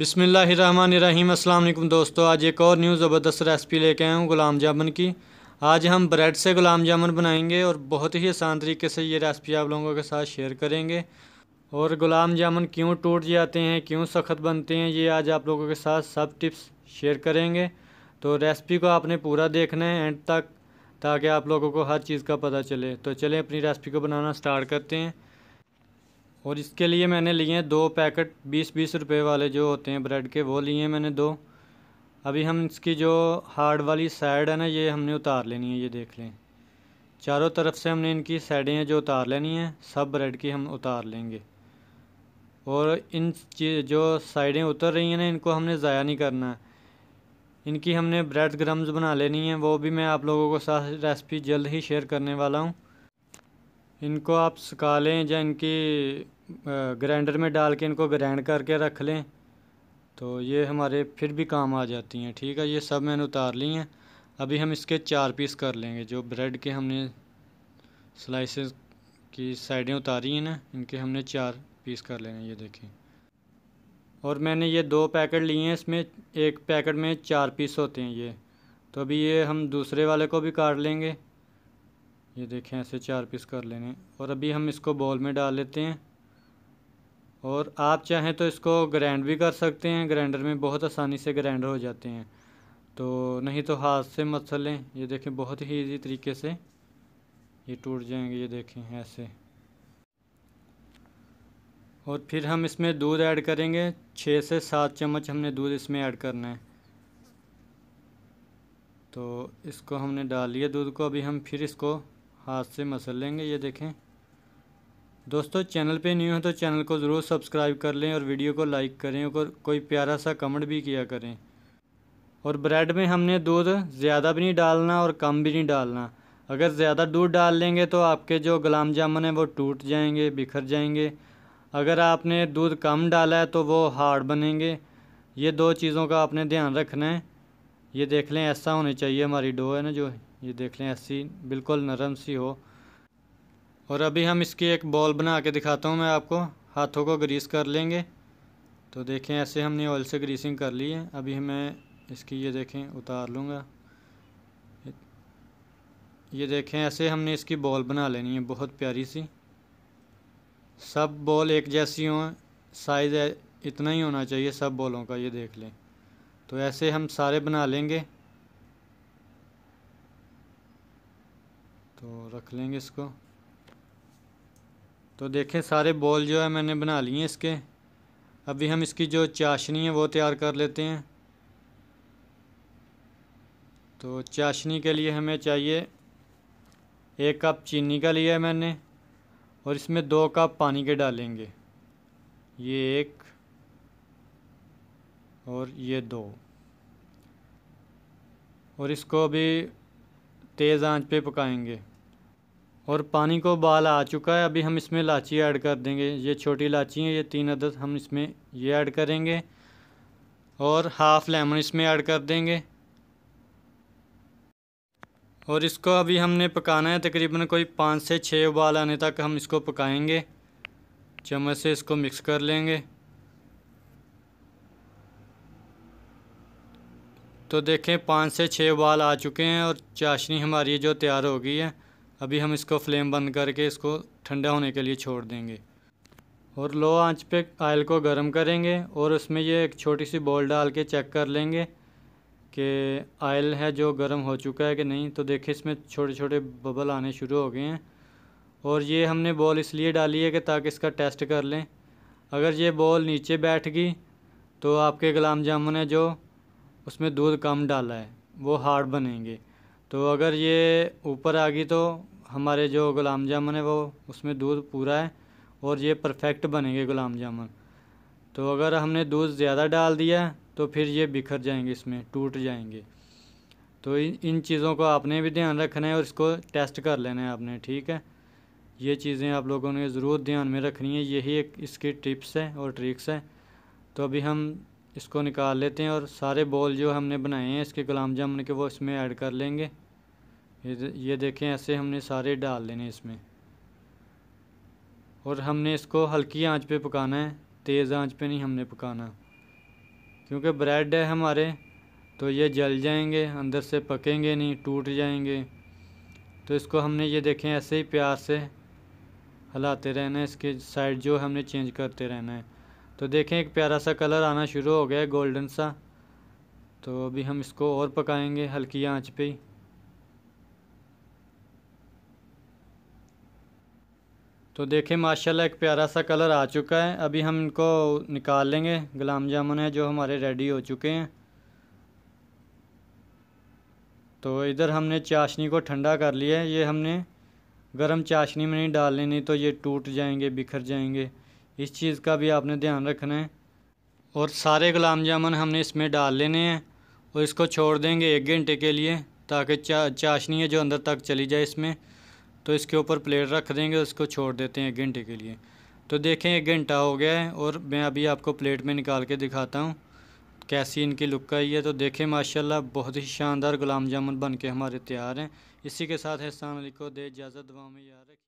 बसमिल दोस्तों आज एक और न्यू ज़बरदस्त रेसिपी लेके आए हूँ गुलाब जामुन की आज हम ब्रेड से गुलाब जामुन बनाएंगे और बहुत ही आसान तरीके से ये रेसिपी आप लोगों के साथ शेयर करेंगे और गुलाब जामुन क्यों टूट जाते हैं क्यों सख्त बनते हैं ये आज आप लोगों के साथ सब टिप्स शेयर करेंगे तो रेसिपी को आपने पूरा देखना है एंड तक ताकि आप लोगों को हर चीज़ का पता चले तो चलें अपनी रेसिपी को बनाना स्टार्ट करते हैं और इसके लिए मैंने लिए हैं दो पैकेट बीस बीस रुपए वाले जो होते हैं ब्रेड के वो लिए हैं मैंने दो अभी हम इसकी जो हार्ड वाली साइड है ना ये हमने उतार लेनी है ये देख लें चारों तरफ से हमने इनकी साइडें हैं जो उतार लेनी है सब ब्रेड की हम उतार लेंगे और इन जो साइडें उतर रही हैं ना इनको हमने ज़ाया नहीं करना है इनकी हमने ब्रेड ग्रम्स बना लेनी है वो भी मैं आप लोगों को साथ रेसिपी जल्द ही शेयर करने वाला हूँ इनको आप सुखा लें या इनकी ग्राइंडर में डाल के इनको ग्राइंड करके रख लें तो ये हमारे फिर भी काम आ जाती हैं ठीक है ये सब मैंने उतार ली हैं अभी हम इसके चार पीस कर लेंगे जो ब्रेड के हमने स्लाइसेस की साइडें उतारी हैं ना इनके हमने चार पीस कर लेने ये देखें और मैंने ये दो पैकेट लिए हैं इसमें एक पैकेट में चार पीस होते हैं ये तो अभी ये हम दूसरे वाले को भी काट लेंगे ये देखें ऐसे चार पीस कर लेने और अभी हम इसको बॉल में डाल लेते हैं और आप चाहें तो इसको ग्राइंड भी कर सकते हैं ग्राइंडर में बहुत आसानी से ग्राइंड हो जाते हैं तो नहीं तो हाथ से मत लें ये देखें बहुत ही ईजी तरीके से ये टूट जाएंगे ये देखें ऐसे और फिर हम इसमें दूध ऐड करेंगे छः से सात चम्मच हमने दूध इसमें ऐड करना है तो इसको हमने डाल लिया दूध को अभी हम फिर इसको हाथ से मसल लेंगे ये देखें दोस्तों चैनल पे न्यू हो तो चैनल को ज़रूर सब्सक्राइब कर लें और वीडियो को लाइक करें और कोई प्यारा सा कमेंट भी किया करें और ब्रेड में हमने दूध ज़्यादा भी नहीं डालना और कम भी नहीं डालना अगर ज़्यादा दूध डाल लेंगे तो आपके जो गुलाम जामुन हैं वो टूट जाएंगे बिखर जाएंगे अगर आपने दूध कम डाला है तो वो हार्ड बनेंगे ये दो चीज़ों का आपने ध्यान रखना है ये देख लें ऐसा होने चाहिए हमारी डो है ना जो है ये देख लें ऐसी बिल्कुल नरम सी हो और अभी हम इसकी एक बॉल बना के दिखाता हूँ मैं आपको हाथों को ग्रीस कर लेंगे तो देखें ऐसे हमने ऑयल से ग्रीसिंग कर ली है अभी मैं इसकी ये देखें उतार लूँगा ये देखें ऐसे हमने इसकी बॉल बना लेनी है बहुत प्यारी सी सब बॉल एक जैसी हों साइज़ इतना ही होना चाहिए सब बॉलों का ये देख लें तो ऐसे हम सारे बना लेंगे तो रख लेंगे इसको तो देखें सारे बॉल जो है मैंने बना लिए हैं इसके अभी हम इसकी जो चाशनी है वो तैयार कर लेते हैं तो चाशनी के लिए हमें चाहिए एक कप चीनी का लिया है मैंने और इसमें दो कप पानी के डालेंगे ये एक और ये दो और इसको अभी तेज़ आंच पे पकाएंगे और पानी को उबाल आ चुका है अभी हम इसमें इलाची ऐड कर देंगे ये छोटी इलाची है ये तीन अदद हम इसमें ये ऐड करेंगे और हाफ़ लेमन इसमें ऐड कर देंगे और इसको अभी हमने पकाना है तकरीबन कोई पाँच से छः उबाल आने तक हम इसको पकाएंगे चम्मच से इसको मिक्स कर लेंगे तो देखें पाँच से छः बाल आ चुके हैं और चाशनी हमारी जो तैयार हो गई है अभी हम इसको फ्लेम बंद करके इसको ठंडा होने के लिए छोड़ देंगे और लो आंच पे आयल को गर्म करेंगे और उसमें ये एक छोटी सी बॉल डाल के चेक कर लेंगे कि आयल है जो गर्म हो चुका है कि नहीं तो देखें इसमें छोटे छोटे बबल आने शुरू हो गए हैं और ये हमने बॉल इसलिए डाली है कि ताकि इसका टेस्ट कर लें अगर ये बॉल नीचे बैठ गई तो आपके गुलाम जामुन है जो उसमें दूध कम डाला है वो हार्ड बनेंगे तो अगर ये ऊपर आ गई तो हमारे जो गुलाब जामुन है वो उसमें दूध पूरा है और ये परफेक्ट बनेंगे गुलाब जामुन तो अगर हमने दूध ज़्यादा डाल दिया तो फिर ये बिखर जाएंगे इसमें टूट जाएंगे तो इन इन चीज़ों को आपने भी ध्यान रखना है और इसको टेस्ट कर लेना है आपने ठीक है ये चीज़ें आप लोगों ने ज़रूर ध्यान में रखनी है यही एक इसकी टिप्स है और ट्रिक्स है तो अभी हम इसको निकाल लेते हैं और सारे बॉल जो हमने बनाए हैं इसके गुलाम जामुन के वो इसमें ऐड कर लेंगे ये ये देखें ऐसे हमने सारे डाल लेने इसमें और हमने इसको हल्की आंच पे पकाना है तेज़ आंच पे नहीं हमने पकाना क्योंकि ब्रेड है हमारे तो ये जल जाएंगे अंदर से पकेंगे नहीं टूट जाएंगे तो इसको हमने ये देखें ऐसे ही प्यार से हलाते रहना है इसके साइड जो हमने चेंज करते रहना है तो देखें एक प्यारा सा कलर आना शुरू हो गया है गोल्डन सा तो अभी हम इसको और पकाएंगे हल्की आंच पे ही तो देखें माशाल्लाह एक प्यारा सा कलर आ चुका है अभी हम इनको निकाल लेंगे गुलाम जामुन है जो हमारे रेडी हो चुके हैं तो इधर हमने चाशनी को ठंडा कर लिया है ये हमने गरम चाशनी में नहीं डालने नहीं तो ये टूट जाएंगे बिखर जाएंगे इस चीज़ का भी आपने ध्यान रखना है और सारे गुलाब जामुन हमने इसमें डाल लेने हैं और इसको छोड़ देंगे एक घंटे के लिए ताकि चा चाशनी है जो अंदर तक चली जाए इसमें तो इसके ऊपर प्लेट रख देंगे उसको छोड़ देते हैं एक घंटे के लिए तो देखें एक घंटा हो गया है और मैं अभी आपको प्लेट में निकाल के दिखाता हूँ कैसी इनकी लुक आई है तो देखें माशाल्लाह बहुत ही शानदार गुलाम जामुन बन के हमारे तैयार हैं इसी के साथ एहसान अली को दे इजाज़त दवाओं में याद रखें